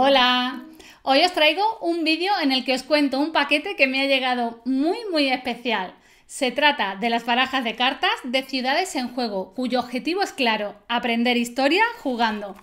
Hola, hoy os traigo un vídeo en el que os cuento un paquete que me ha llegado muy muy especial. Se trata de las barajas de cartas de ciudades en juego, cuyo objetivo es claro, aprender historia jugando.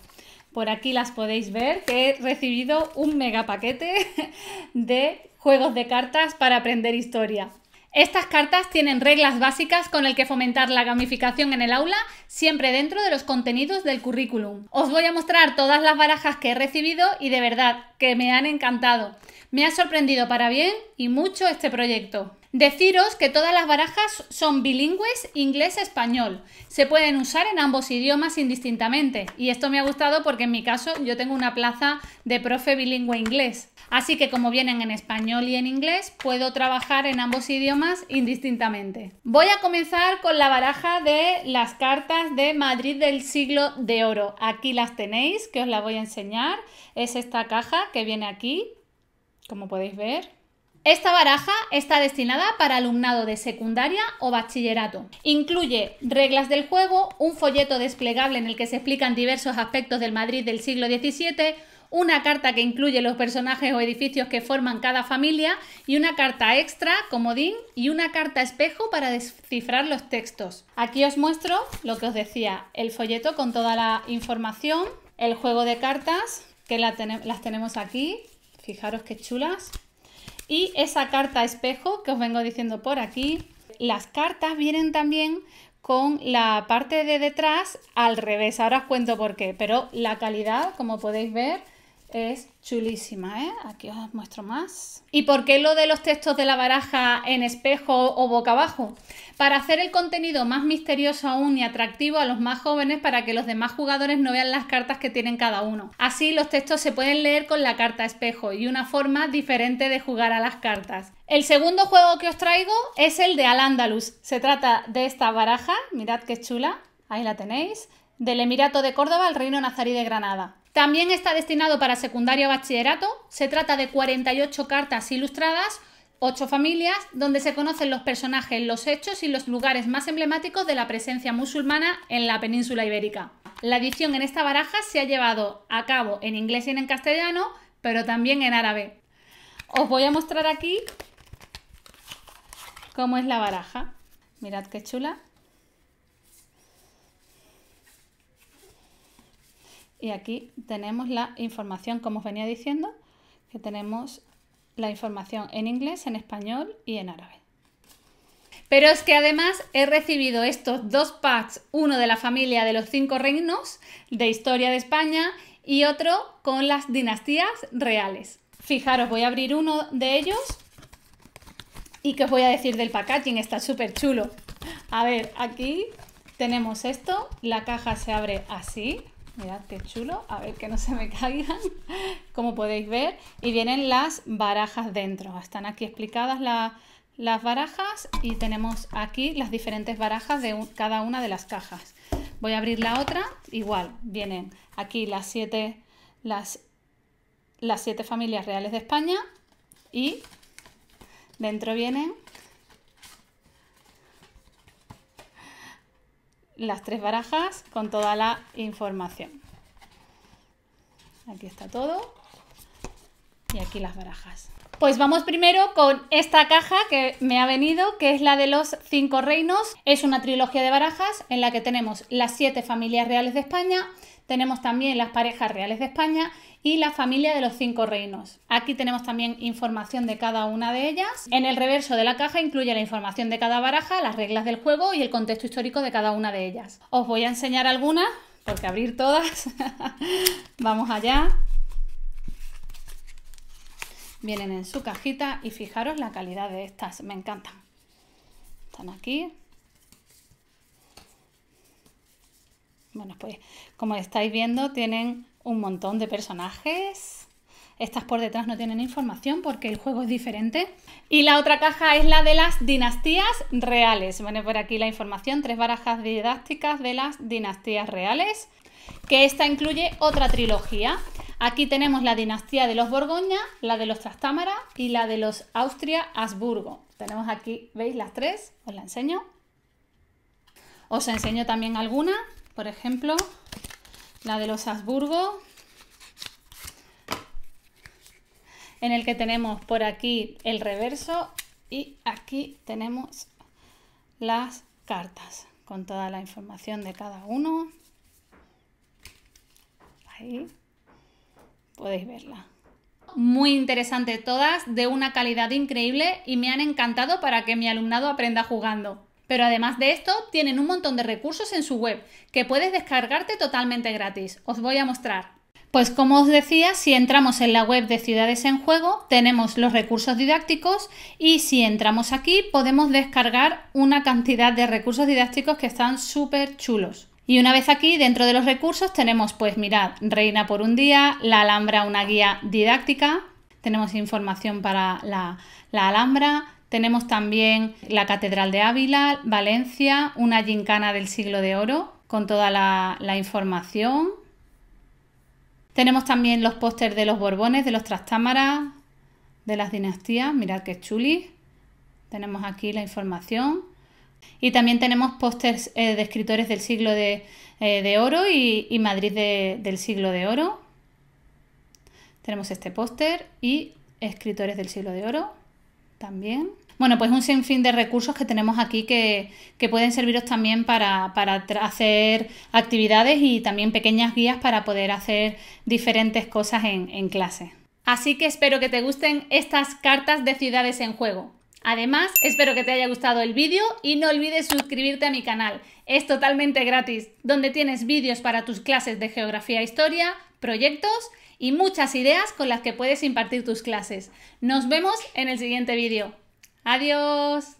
Por aquí las podéis ver que he recibido un mega paquete de juegos de cartas para aprender historia. Estas cartas tienen reglas básicas con el que fomentar la gamificación en el aula, siempre dentro de los contenidos del currículum. Os voy a mostrar todas las barajas que he recibido y de verdad que me han encantado. Me ha sorprendido para bien y mucho este proyecto. Deciros que todas las barajas son bilingües inglés-español. Se pueden usar en ambos idiomas indistintamente. Y esto me ha gustado porque en mi caso yo tengo una plaza de profe bilingüe inglés. Así que como vienen en español y en inglés, puedo trabajar en ambos idiomas indistintamente. Voy a comenzar con la baraja de las cartas de Madrid del siglo de oro. Aquí las tenéis, que os las voy a enseñar. Es esta caja que viene aquí, como podéis ver. Esta baraja está destinada para alumnado de secundaria o bachillerato. Incluye reglas del juego, un folleto desplegable en el que se explican diversos aspectos del Madrid del siglo XVII, una carta que incluye los personajes o edificios que forman cada familia y una carta extra, comodín y una carta espejo para descifrar los textos. Aquí os muestro lo que os decía, el folleto con toda la información, el juego de cartas, que las tenemos aquí, fijaros qué chulas, y esa carta espejo que os vengo diciendo por aquí, las cartas vienen también con la parte de detrás al revés. Ahora os cuento por qué, pero la calidad, como podéis ver, es chulísima, ¿eh? Aquí os muestro más. ¿Y por qué lo de los textos de la baraja en espejo o boca abajo? Para hacer el contenido más misterioso aún y atractivo a los más jóvenes para que los demás jugadores no vean las cartas que tienen cada uno. Así los textos se pueden leer con la carta espejo y una forma diferente de jugar a las cartas. El segundo juego que os traigo es el de al andalus Se trata de esta baraja, mirad qué chula, ahí la tenéis, del Emirato de Córdoba al Reino Nazarí de Granada. También está destinado para secundario o bachillerato. Se trata de 48 cartas ilustradas, 8 familias, donde se conocen los personajes, los hechos y los lugares más emblemáticos de la presencia musulmana en la península ibérica. La edición en esta baraja se ha llevado a cabo en inglés y en castellano, pero también en árabe. Os voy a mostrar aquí cómo es la baraja. Mirad qué chula. Y aquí tenemos la información, como os venía diciendo, que tenemos la información en inglés, en español y en árabe. Pero es que además he recibido estos dos packs, uno de la familia de los cinco reinos de historia de España y otro con las dinastías reales. Fijaros, voy a abrir uno de ellos y que os voy a decir del packaging, está súper chulo. A ver, aquí tenemos esto, la caja se abre así, Mirad qué chulo, a ver que no se me caigan, como podéis ver. Y vienen las barajas dentro. Están aquí explicadas las barajas y tenemos aquí las diferentes barajas de cada una de las cajas. Voy a abrir la otra, igual, vienen aquí las siete, las, las siete familias reales de España y dentro vienen las tres barajas con toda la información. Aquí está todo y aquí las barajas. Pues vamos primero con esta caja que me ha venido, que es la de los cinco reinos. Es una trilogía de barajas en la que tenemos las siete familias reales de España, tenemos también las parejas reales de España y la familia de los cinco reinos. Aquí tenemos también información de cada una de ellas. En el reverso de la caja incluye la información de cada baraja, las reglas del juego y el contexto histórico de cada una de ellas. Os voy a enseñar algunas, porque abrir todas. vamos allá. Vienen en su cajita y fijaros la calidad de estas, me encantan. Están aquí. Bueno, pues como estáis viendo tienen un montón de personajes. Estas por detrás no tienen información porque el juego es diferente. Y la otra caja es la de las dinastías reales. Bueno, por aquí la información, tres barajas didácticas de las dinastías reales, que esta incluye otra trilogía. Aquí tenemos la dinastía de los Borgoña, la de los Trastámara y la de los Austria-Habsburgo. Tenemos aquí, ¿veis las tres? Os la enseño. Os enseño también alguna, por ejemplo, la de los Habsburgo, en el que tenemos por aquí el reverso y aquí tenemos las cartas con toda la información de cada uno. Ahí podéis verla. Muy interesante todas, de una calidad increíble y me han encantado para que mi alumnado aprenda jugando. Pero además de esto, tienen un montón de recursos en su web que puedes descargarte totalmente gratis. Os voy a mostrar. Pues como os decía, si entramos en la web de Ciudades en Juego, tenemos los recursos didácticos y si entramos aquí podemos descargar una cantidad de recursos didácticos que están súper chulos. Y una vez aquí, dentro de los recursos, tenemos, pues mirad, Reina por un día, la Alhambra, una guía didáctica, tenemos información para la, Alhambra, tenemos también la Catedral de Ávila, Valencia, una gincana del siglo de oro, con toda la, información. Tenemos también los pósters de los Borbones, de los Trastámaras, de las dinastías, mirad qué chuli. Tenemos aquí la información. Y también tenemos pósters eh, de escritores del siglo de, eh, oro y, Madrid del siglo de oro. Tenemos este póster y escritores del siglo de oro también. Bueno, pues un sinfín de recursos que tenemos aquí que, pueden serviros también para, hacer actividades y también pequeñas guías para poder hacer diferentes cosas en clase. Así que espero que te gusten estas cartas de ciudades en juego. Además, espero que te haya gustado el vídeo y no olvides suscribirte a mi canal. Es totalmente gratis, donde tienes vídeos para tus clases de geografía e historia, proyectos y muchas ideas con las que puedes impartir tus clases. Nos vemos en el siguiente vídeo. Adiós.